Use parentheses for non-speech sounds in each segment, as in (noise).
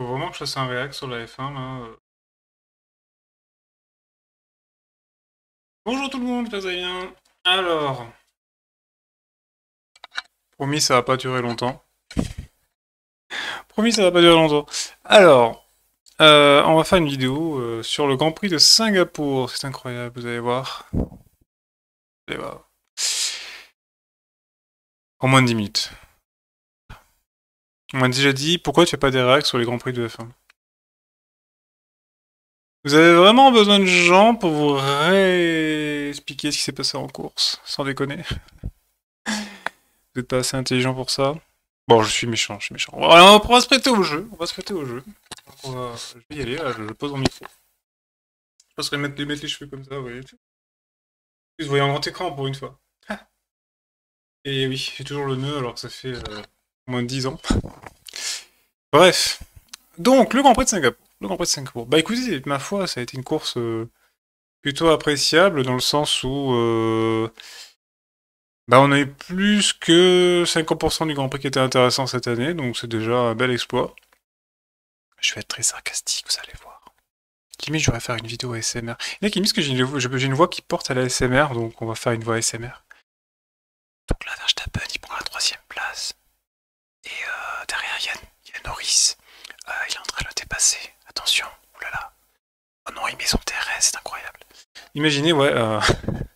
Faut vraiment que je fasse un réact sur la F1 là. Euh. Bonjour tout le monde, ça bien. Alors. Promis, ça va pas durer longtemps. Promis, ça va pas durer longtemps. Alors, euh, on va faire une vidéo euh, sur le Grand Prix de Singapour. C'est incroyable, vous allez voir. Vous allez voir. En moins de 10 minutes. On m'a déjà dit pourquoi tu fais pas des réacts sur les grands prix de F1 Vous avez vraiment besoin de gens pour vous réexpliquer ce qui s'est passé en course, sans déconner. (laughs) vous êtes pas assez intelligent pour ça. Bon, je suis méchant, je suis méchant. on va se prêter au jeu, on va se prêter au jeu. Je vais y aller, je pose mon micro. Je passerai mettre, mettre les cheveux comme ça, vous voyez. Vous en grand écran pour une fois. Ah. Et oui, j'ai toujours le nœud alors que ça fait... Euh, moins de 10 ans. Bref. Donc, le Grand Prix de Singapour. Le Grand Prix de Singapour. Bah écoutez, ma foi, ça a été une course euh, plutôt appréciable dans le sens où euh, bah, on avait plus que 50% du Grand Prix qui était intéressant cette année, donc c'est déjà un bel exploit. Je vais être très sarcastique, vous allez voir. Kimmy, je vais faire une vidéo ASMR. Il y a que j'ai une, voix qui porte à la SMR, donc on va faire une voix ASMR. Donc là, Verstappen, il prend la troisième derrière, il y a, y a Norris. Euh, il est en train de le dépasser. Attention, oulala. Oh, oh non, il met son TRS, c'est incroyable. Imaginez, ouais, euh,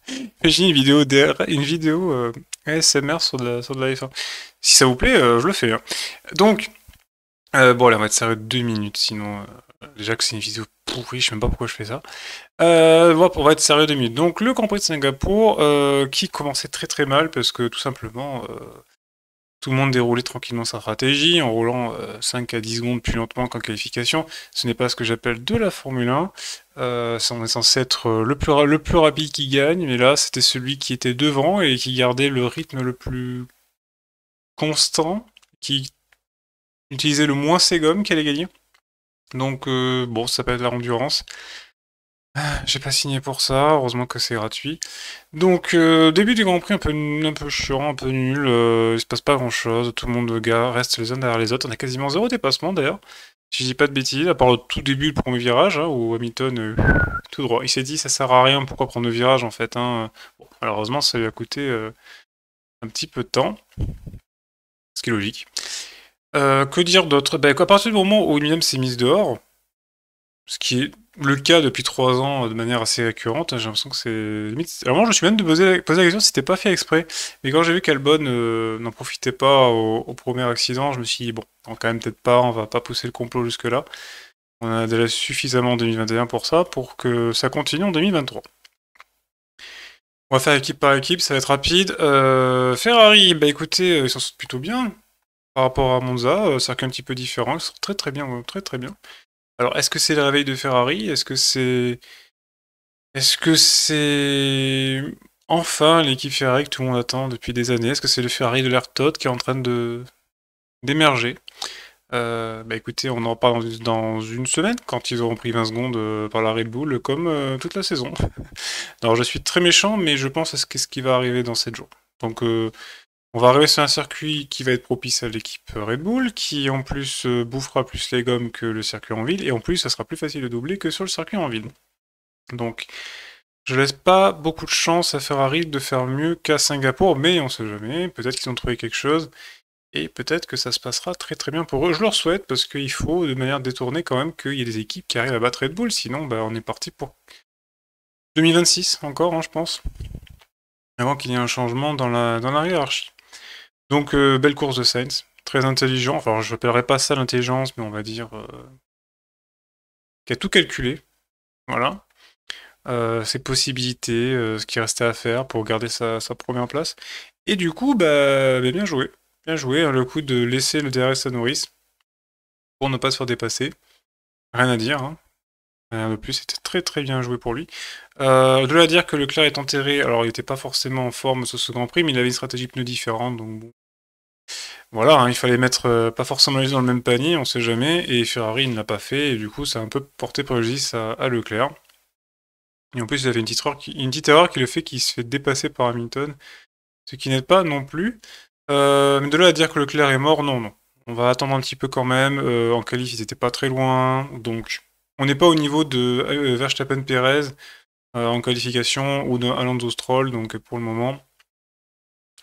(laughs) imaginez une vidéo, ASMR euh, sur de, la, sur de la F1. Si ça vous plaît, je le fais. Hein. Donc, bon, là, on va être sérieux deux minutes, sinon, déjà que c'est une vidéo pourrie, je ne sais même pas pourquoi je fais ça. Bon, on va être sérieux deux minutes. Donc, le Grand Prix de Singapour, qui commençait très très mal, parce que tout simplement, tout le monde déroulait tranquillement sa stratégie en roulant 5 euh, à 10 secondes plus lentement qu'en qualification. Ce n'est pas ce que j'appelle de la Formule 1. on euh, est censé être euh, le plus, rapide qui gagne, mais là c'était celui qui était devant et qui gardait le rythme le plus constant, qui utilisait le moins ses gommes qui allait gagner. Donc bon, ça peut être la endurance. Ah, j'ai pas signé pour ça, heureusement que c'est gratuit. Donc, euh, début du Grand Prix un peu, un peu chiant, un peu nul, euh, il se passe pas grand chose, tout le monde gars, reste les uns derrière les autres, on a quasiment zéro dépassement d'ailleurs, si je dis pas de bêtises, à part le tout début, du premier virage, hein, où Hamilton, euh, tout droit, il s'est dit ça sert à rien, pourquoi prendre le virage en fait. Hein. Bon, malheureusement, ça lui a coûté un petit peu de temps, ce qui est logique. que dire d'autre ben, À partir du moment où Williams s'est mise dehors, ce qui est le cas depuis trois ans euh, de manière assez récurrente. J'ai l'impression que c'est limite. Alors moi, je me suis même de poser, la... question si c'était pas fait exprès. Mais quand j'ai vu qu'Albon euh, n'en profitait pas au... premier accident, je me suis dit bon, quand même peut-être pas, on va pas pousser le complot jusque là. On a déjà suffisamment en 2021 pour ça, pour que ça continue en 2023. On va faire équipe par équipe, ça va être rapide. Euh, Ferrari, bah écoutez, ils s'en sortent plutôt bien par rapport à Monza. C'est un un petit peu différent, ils sont très très bien, très très bien. Alors, est-ce que c'est le réveil de Ferrari Est-ce que c'est. Est-ce que c'est. Enfin, l'équipe Ferrari que tout le monde attend depuis des années. Est-ce que c'est le Ferrari de l'ère Todd qui est en train de d'émerger euh, Bah écoutez, on en parle dans une semaine quand ils auront pris 20 secondes euh, par la Red Bull, comme euh, toute la saison. (laughs) Alors je suis très méchant, mais je pense à ce, ce qui va arriver dans 7 jours. Donc on va arriver sur un circuit qui va être propice à l'équipe Red Bull, qui en plus euh, bouffera plus les gommes que le circuit en ville, et en plus ça sera plus facile de doubler que sur le circuit en ville. Donc je laisse pas beaucoup de chance à Ferrari de faire mieux qu'à Singapour, mais on sait jamais, peut-être qu'ils ont trouvé quelque chose, et peut-être que ça se passera très très bien pour eux. Je leur souhaite, parce qu'il faut de manière détournée quand même qu'il y ait des équipes qui arrivent à battre Red Bull, sinon bah, on est parti pour 2026 encore, hein, je pense, avant qu'il y ait un changement dans la, dans la hiérarchie. Donc, euh, belle course de Sainz. Très intelligent. Enfin, je n'appellerai pas ça l'intelligence, mais on va dire. qu'il euh, qui a tout calculé. Voilà. Euh, ses possibilités, ce qui restait à faire pour garder sa, première place. Et du coup, bah, bah bien joué. Bien joué. Hein, le coup de laisser le DRS à Norris pour ne pas se faire dépasser. Rien à dire. Hein. Rien de plus, c'était très très bien joué pour lui. Euh, de là dire que le clerc est enterré, alors il n'était pas forcément en forme sur ce Grand Prix, mais il avait une stratégie pneus différente, donc bon, voilà, hein, il fallait mettre euh, pas forcément les dans le même panier, on sait jamais, et Ferrari ne l'a pas fait, et du coup ça a un peu porté préjudice à, Leclerc. Et en plus, il y avait une petite erreur qui, est le fait qu'il se fait dépasser par Hamilton, ce qui n'aide pas non plus. Euh, mais de là à dire que Leclerc est mort, non, non. On va attendre un petit peu quand même. Euh, en qualif, ils n'étaient pas très loin, donc on n'est pas au niveau de Verstappen-Pérez en qualification ou de Alonso Stroll, donc pour le moment,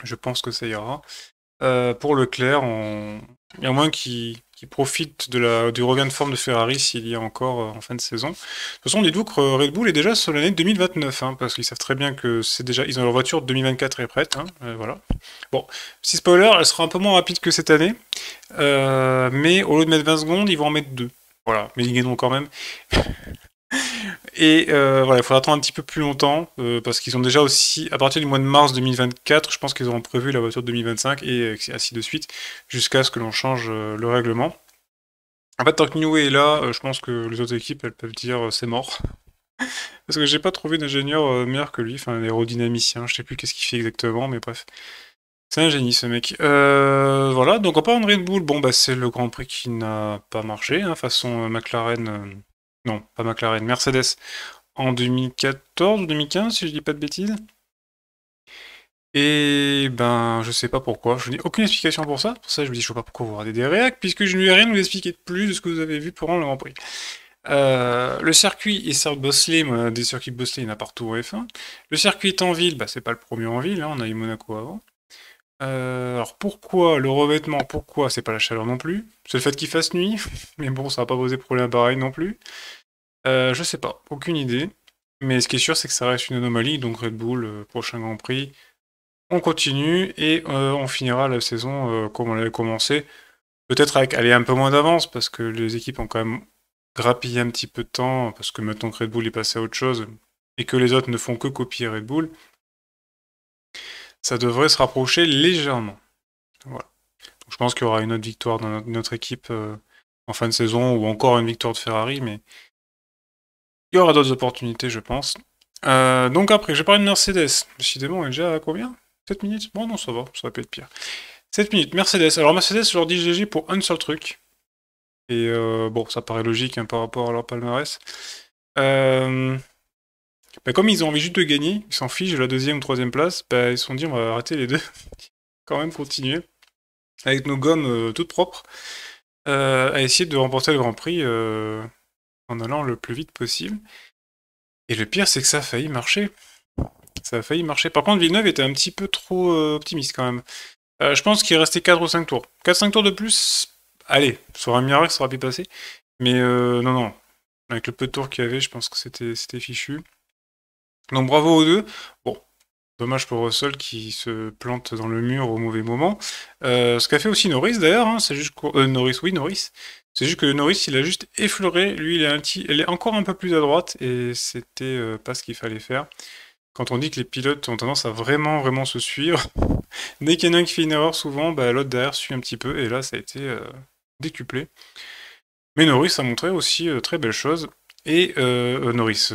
je pense que ça ira. Euh, pour Leclerc. On... Il y moins qui, profitent profite du regain de forme de Ferrari s'il y a encore euh, en fin de saison. De toute façon, dites-vous que Red Bull est déjà sur l'année 2029, hein, parce qu'ils savent très bien que c'est déjà, ils ont leur voiture 2024 est prête. Hein, euh, voilà. Bon, si spoiler, elle sera un peu moins rapide que cette année, mais au lieu de mettre 20 secondes, ils vont en mettre 2. Voilà, mais ils gagneront quand même. (laughs) Et euh, voilà, il faudra attendre un petit peu plus longtemps euh, parce qu'ils ont déjà aussi, à partir du mois de mars 2024, je pense qu'ils auront prévu la voiture de 2025 et euh, ainsi de suite jusqu'à ce que l'on change le règlement. En fait, tant que Newey est là, je pense que les autres équipes elles peuvent dire c'est mort. (laughs) Parce que j'ai pas trouvé d'ingénieur meilleur que lui, enfin un aérodynamicien, je sais plus qu'est-ce qu'il fait exactement, mais bref. C'est un génie ce mec. voilà, donc en parlant de Red Bull, bon bah c'est le Grand Prix qui n'a pas marché, hein, façon McLaren non, pas McLaren, Mercedes en 2014 ou 2015, si je dis pas de bêtises. Et ben, je sais pas pourquoi. Je n'ai aucune explication pour ça. Pour ça, je me dis, je sais pas pourquoi vous regardez des réacs, puisque je ne vais rien vous expliquer de plus de ce que vous avez vu pour le Grand Prix. Euh, le circuit est certes bosselé, des circuits bosselés, il y en a partout F1. Le circuit est en ville, bah, c'est pas le premier en ville, hein. on a eu Monaco avant. Euh, alors pourquoi le revêtement Pourquoi c'est pas la chaleur non plus C'est le fait qu'il fasse nuit, mais bon, ça va pas poser problème pareil non plus. Euh, je sais pas, aucune idée. Mais ce qui est sûr, c'est que ça reste une anomalie. Donc Red Bull, euh, prochain Grand Prix, on continue et on finira la saison comme on l'avait commencé. Peut-être avec aller un peu moins d'avance parce que les équipes ont quand même grappillé un petit peu de temps parce que maintenant que Red Bull est passé à autre chose et que les autres ne font que copier Red Bull ça devrait se rapprocher légèrement. Voilà. je pense qu'il y aura une autre victoire dans notre, équipe euh, en fin de saison ou encore une victoire de Ferrari, mais il y aura d'autres opportunités, je pense. Euh, donc après, vais parler de Mercedes. Décidément, on est déjà à combien 7 minutes Bon, non, ça va, ça va pas être pire. 7 minutes, Mercedes. Alors Mercedes, je leur dis GG pour un seul truc. Et euh, bon, ça paraît logique hein, par rapport à leur palmarès. Euh, bah, comme ils ont envie juste de gagner, ils s'en fichent de la deuxième ou troisième place, bah, ils se sont dit on va arrêter les deux, (laughs) quand même continuer, avec nos gommes euh, toutes propres, euh, à essayer de remporter le Grand Prix euh, en allant le plus vite possible. Et le pire, c'est que ça a failli marcher. Ça a failli marcher. Par contre, Villeneuve était un petit peu trop optimiste quand même. je pense qu'il restait 4 ou 5 tours. 4-5 tours de plus, allez, ça aurait un miracle, ça aurait pu passer. Mais non, non. Avec le peu de tours qu'il y avait, je pense que c'était fichu. Donc bravo aux deux. Bon, dommage pour Russell qui se plante dans le mur au mauvais moment. Euh, ce qu'a fait aussi Norris d'ailleurs, hein, c'est juste euh, Norris, oui Norris. C'est juste que Norris il a juste effleuré, lui il est, est encore un peu plus à droite et c'était euh, pas ce qu'il fallait faire. Quand on dit que les pilotes ont tendance à vraiment vraiment se suivre, (laughs) dès qu'il y en a un qui fait une erreur souvent, bah, l'autre derrière suit un petit peu et là ça a été décuplé. Mais Norris a montré aussi très belles choses Et Norris,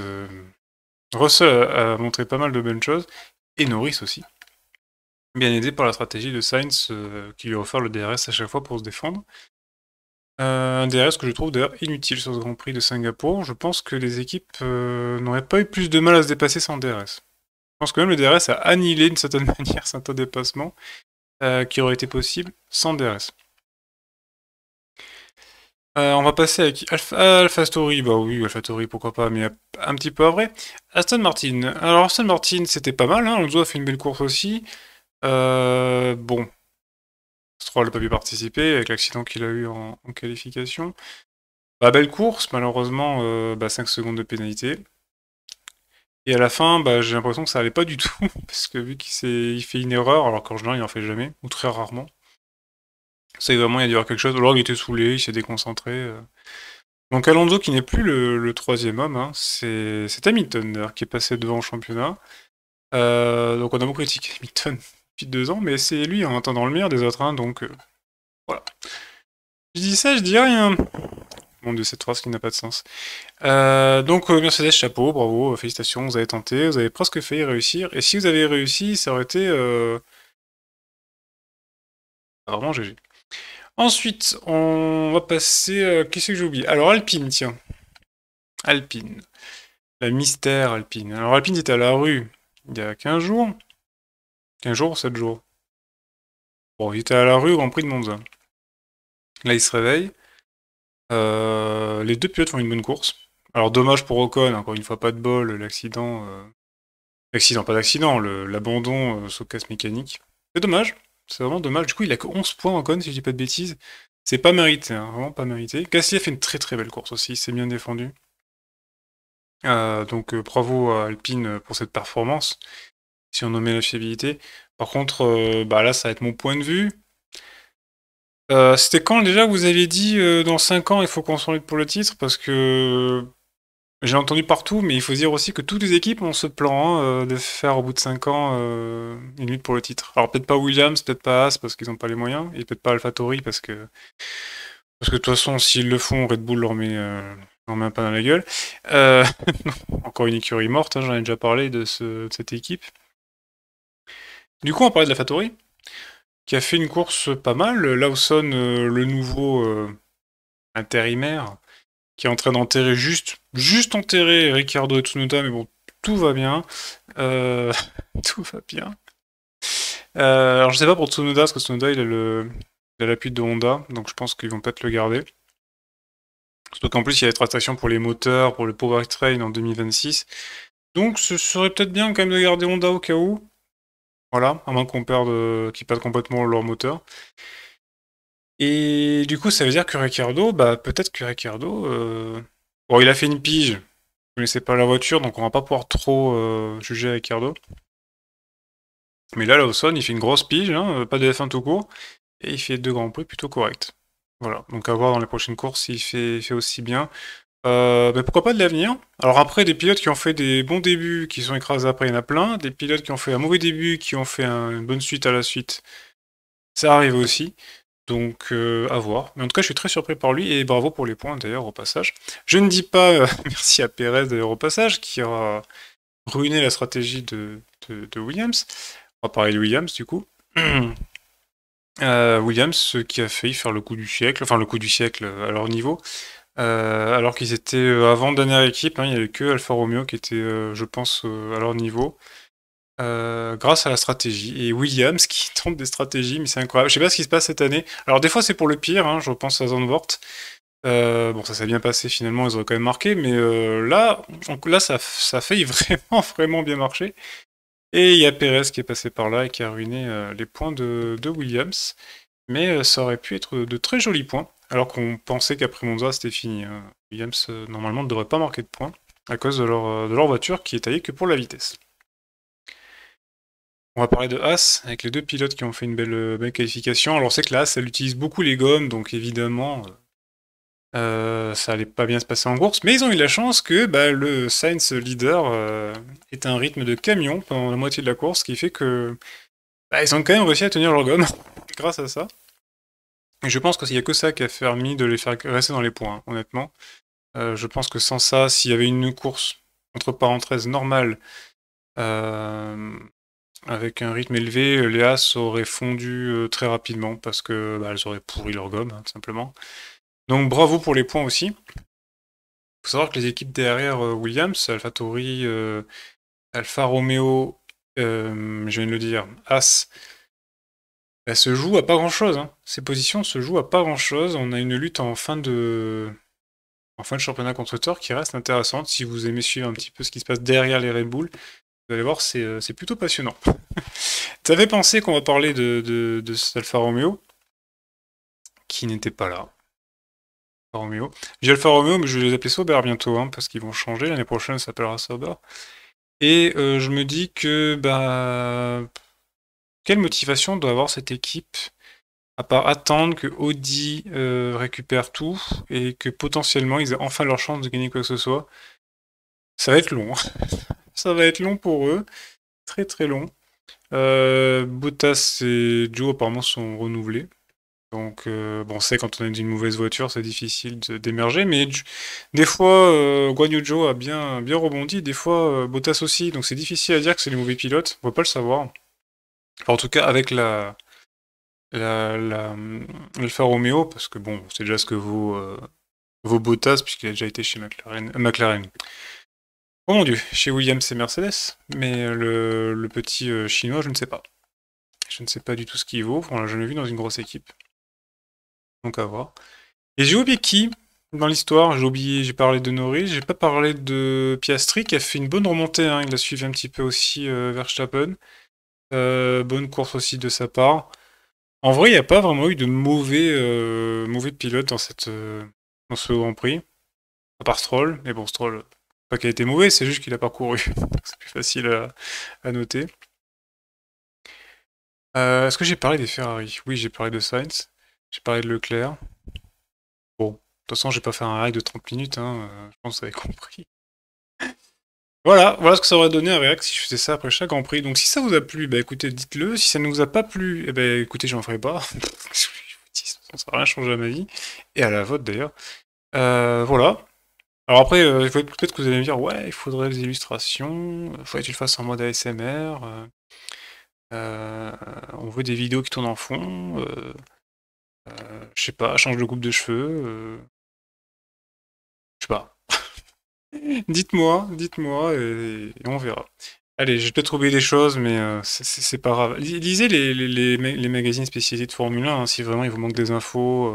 Russell a montré pas mal de bonnes choses, et Norris aussi. Bien aidé par la stratégie de Sainz euh, qui lui offre le DRS à chaque fois pour se défendre. Euh, un DRS que je trouve d'ailleurs inutile sur ce Grand Prix de Singapour. Je pense que les équipes euh, n'auraient pas eu plus de mal à se dépasser sans DRS. Je pense que même le DRS a annihilé d'une certaine (laughs) manière certains dépassements qui auraient été possibles sans DRS. Euh, on va passer avec euh, Alpha, Story, bah oui, Alpha Story, pourquoi pas, mais un petit peu après. Aston Martin. Alors Aston Martin, c'était pas mal, hein. on doit a fait une belle course aussi. Euh, bon, Stroll n'a pas pu participer avec l'accident qu'il a eu en, qualification. Bah, belle course, malheureusement, 5 bah, secondes de pénalité. Et à la fin, bah, j'ai l'impression que ça allait pas du tout, (laughs) parce que vu qu'il fait une erreur, alors qu'en général, il n'en fait jamais, ou très rarement. C'est vraiment, il y a dû y avoir quelque chose. Alors, il était saoulé, il s'est déconcentré. Euh. Donc, Alonso, qui n'est plus le, troisième homme, hein, c'est Hamilton, qui est passé devant le championnat. Euh, donc, on a beaucoup critiqué (laughs) Hamilton depuis deux ans, mais c'est lui en attendant le meilleur des autres, hein, donc euh, voilà. Je dis ça, je dis rien. Mon de cette phrase qui n'a pas de sens. donc, Mercedes, chapeau, bravo, félicitations, vous avez tenté, vous avez presque failli réussir. Et si vous avez réussi, ça aurait été. Ah, vraiment GG. Ensuite, on va passer. Euh, Qu'est-ce que j'ai oublié Alors, Alpine, tiens. Alpine. La mystère Alpine. Alors, Alpine était à la rue il y a 15 jours. 15 jours, 7 jours. Bon, il était à la rue au Grand Prix de Monza. Là, il se réveille. Euh, les deux pilotes font une bonne course. Alors, dommage pour Ocon, encore une fois, pas de bol, l'accident. Euh, Accident, pas d'accident, l'abandon euh, casse mécanique. C'est dommage, c'est vraiment dommage. Du coup, il a que 11 points en conne, si je dis pas de bêtises. C'est pas mérité, hein, vraiment pas mérité. Cassier fait une très très belle course aussi, C'est bien défendu. Euh, donc euh, bravo à Alpine euh, pour cette performance, si on nommait la fiabilité. Par contre, bah là, ça va être mon point de vue. C'était quand déjà vous avez dit dans 5 ans il faut qu'on s'enlève pour le titre Parce que j'ai entendu partout, mais il faut dire aussi que toutes les équipes ont ce plan hein, euh, de faire au bout de 5 ans euh, une lutte pour le titre. Alors peut-être pas Williams, peut-être pas As parce qu'ils n'ont pas les moyens, et peut-être pas AlphaTauri parce que parce que de toute façon s'ils le font, Red Bull leur met, euh, un pas dans la gueule. (laughs) Encore une écurie morte, hein, j'en ai déjà parlé de, ce, de, cette équipe. Du coup, on parlait de Fattori, qui a fait une course pas mal. Là où sonne le nouveau intérimaire qui est en train d'enterrer juste, juste enterrer Ricardo et Tsunoda, mais bon, tout va bien. Euh, (laughs) tout va bien. Euh, alors je sais pas pour Tsunoda, parce que Tsunoda il a le. l'appui de Honda, donc je pense qu'ils vont peut-être le garder. Surtout qu'en plus, il y a des tractions pour les moteurs, pour le powertrain en 2026. Donc ce serait peut-être bien quand même de garder Honda au cas où. Voilà, à moins qu'on perde, euh, qu'ils perdent complètement leur moteur. Et du coup, ça veut dire que Ricardo, bah, peut-être que Ricardo, euh, bon, il a fait une pige. mais c'est pas la voiture, donc on va pas pouvoir trop euh, juger Ricardo. Mais là, Lawson, il fait une grosse pige, hein, euh, pas de F1 tout court, et il fait deux grands prix plutôt corrects. Voilà, donc à voir dans les prochaines courses s'il fait, aussi bien. mais bah, pourquoi pas de l'avenir Alors après, des pilotes qui ont fait des bons débuts, qui sont écrasés après, il y en a plein. Des pilotes qui ont fait un mauvais début, qui ont fait une bonne suite à la suite, ça arrive aussi. Donc euh, à voir. Mais en tout cas, je suis très surpris par lui et bravo pour les points d'ailleurs au passage. Je ne dis pas euh, (laughs) merci à Perez d'ailleurs au passage qui aura ruiné la stratégie de, de, Williams. On va parler de Williams du coup. (clears throat) Euh, Williams qui a failli faire le coup du siècle, enfin le coup du siècle à leur niveau. alors qu'ils étaient avant dernière équipe, hein, il n'y avait que Alfa Romeo qui était, je pense, à leur niveau. Euh, grâce à la stratégie. Et Williams qui (laughs) tente des stratégies, mais c'est incroyable. Je sais pas ce qui se passe cette année. Alors des fois c'est pour le pire, hein. je pense à Zandvoort. Euh, bon, ça s'est bien passé finalement, ils auraient quand même marqué, mais euh, là, là ça, ça a failli (laughs) vraiment, vraiment bien marcher. Et il y a Perez qui est passé par là et qui a ruiné les points de, Williams. Mais ça aurait pu être de très jolis points, alors qu'on pensait qu'après Monza c'était fini. Hein. Williams, normalement, ne devrait pas marquer de points à cause de de leur voiture qui est taillée que pour la vitesse. On va parler de As, avec les deux pilotes qui ont fait une belle, euh, qualification. Alors, c'est que la elle utilise beaucoup les gommes, donc évidemment, euh, euh, ça allait pas bien se passer en course. Mais ils ont eu la chance que bah, le Science leader ait est un rythme de camion pendant la moitié de la course, ce qui fait que bah, ils ont quand même réussi à tenir leurs gommes. (laughs) grâce à ça. Et je pense qu'il n'y a que ça qui a permis de les faire rester dans les points, honnêtement. je pense que sans ça, s'il y avait une course entre parenthèses normale, avec un rythme élevé, euh, les As auraient fondu euh, très rapidement parce que bah, auraient pourri leur gomme, hein, tout simplement. Donc bravo pour les points aussi. Il faut savoir que les équipes derrière euh, Williams, AlphaTauri, euh, Alfa Romeo, je viens de le dire, As, elles bah, se jouent à pas grand chose. Hein. Ces positions se jouent à pas grand chose. On a une lutte en fin de, en fin de championnat contre Thor qui reste intéressante si vous aimez suivre un petit peu ce qui se passe derrière les Red Bull. Vous allez voir, c'est euh, plutôt passionnant. (laughs) avais pensé qu'on va parler de, de, cet Alfa Romeo qui n'était pas là. Alfa Romeo. J'ai Alfa Romeo, mais je vais les appeler Sauber bientôt, hein, parce qu'ils vont changer. L'année prochaine, ça s'appellera Sauber. Et euh, je me dis que, bah, quelle motivation doit avoir cette équipe à part attendre que Audi euh, récupère tout et que potentiellement ils aient enfin leur chance de gagner quoi que ce soit Ça va être long. Hein. (laughs) ça va être long pour eux. Très très long. Euh, Bottas et Joe apparemment sont renouvelés. Donc, euh, bon, c'est quand on est une mauvaise voiture, c'est difficile d'émerger, mais des fois, euh, Guanyujo a bien, bien rebondi, des fois, euh, Bottas aussi, donc c'est difficile à dire que c'est les mauvais pilotes, on ne peut pas le savoir. en tout cas, avec la, la, la Alfa Romeo, parce que bon, c'est déjà ce que vaut, vos Bottas, puisqu'il a déjà été chez McLaren. Oh mon dieu, chez Williams c'est Mercedes, mais euh, le, petit euh, chinois, je ne sais pas. Je ne sais pas du tout ce qu'il vaut, je l'ai vu dans une grosse équipe. Donc à voir. Et j'ai oublié qui dans l'histoire J'ai oublié, j'ai parlé de Norris, j'ai pas parlé de Piastri qui a fait une bonne remontée, hein. il a suivi un petit peu aussi vers euh, Verstappen. bonne course aussi de sa part. En vrai, il n'y a pas vraiment eu de mauvais, mauvais pilote dans, cette, dans ce Grand Prix. À part Stroll, mais bon, Stroll, pas a été mauvais, c'est juste qu'il a parcouru (laughs) c'est plus facile euh, à, noter. Euh, est-ce que j'ai parlé des Ferrari Oui, j'ai parlé de Sainz. J'ai parlé de Leclerc. Bon, de toute façon, j'ai pas fait un règle de 30 minutes. Hein, euh, je pense que vous avez compris. Voilà, voilà ce que ça aurait donné un React si je faisais ça après chaque Grand Prix. Donc si ça vous a plu, bah écoutez, dites-le. Si ça ne vous a pas plu, et eh ben bah, écoutez, j'en ferai pas. (laughs) ça ne rien changer à ma vie. Et à la vôtre d'ailleurs. voilà. Alors après, euh, peut-être que vous allez me dire, ouais, il faudrait des illustrations, il euh, faudrait que tu le fasses en mode ASMR, euh, on veut des vidéos qui tournent en fond, je sais pas, change de coupe de cheveux, je sais pas. (laughs) dites-moi, dites-moi, et, on verra. Allez, j'ai peut-être oublié des choses, mais c'est pas grave. Lisez les, magazines spécialisés de Formule 1, hein, si vraiment il vous manque des infos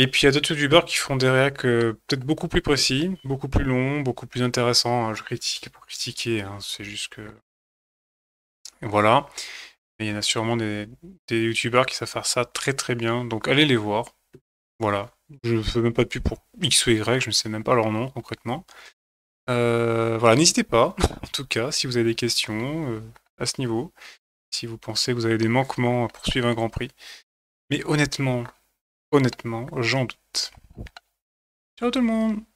et puis il y a d'autres youtubeurs qui font des réacs euh, peut-être beaucoup plus précis, beaucoup plus longs, beaucoup plus intéressants. Hein. Je critique pour critiquer, hein. c'est juste que. voilà. il y en a sûrement des, youtubeurs qui savent faire ça très très bien, donc allez les voir. Voilà. Je ne fais même pas de pub pour X ou Y, je ne sais même pas leur nom concrètement. Euh, voilà, n'hésitez pas, (laughs) en tout cas, si vous avez des questions euh, à ce niveau, si vous pensez que vous avez des manquements à poursuivre un Grand Prix. Mais honnêtement, Honnêtement, j'en doute. Ciao tout le monde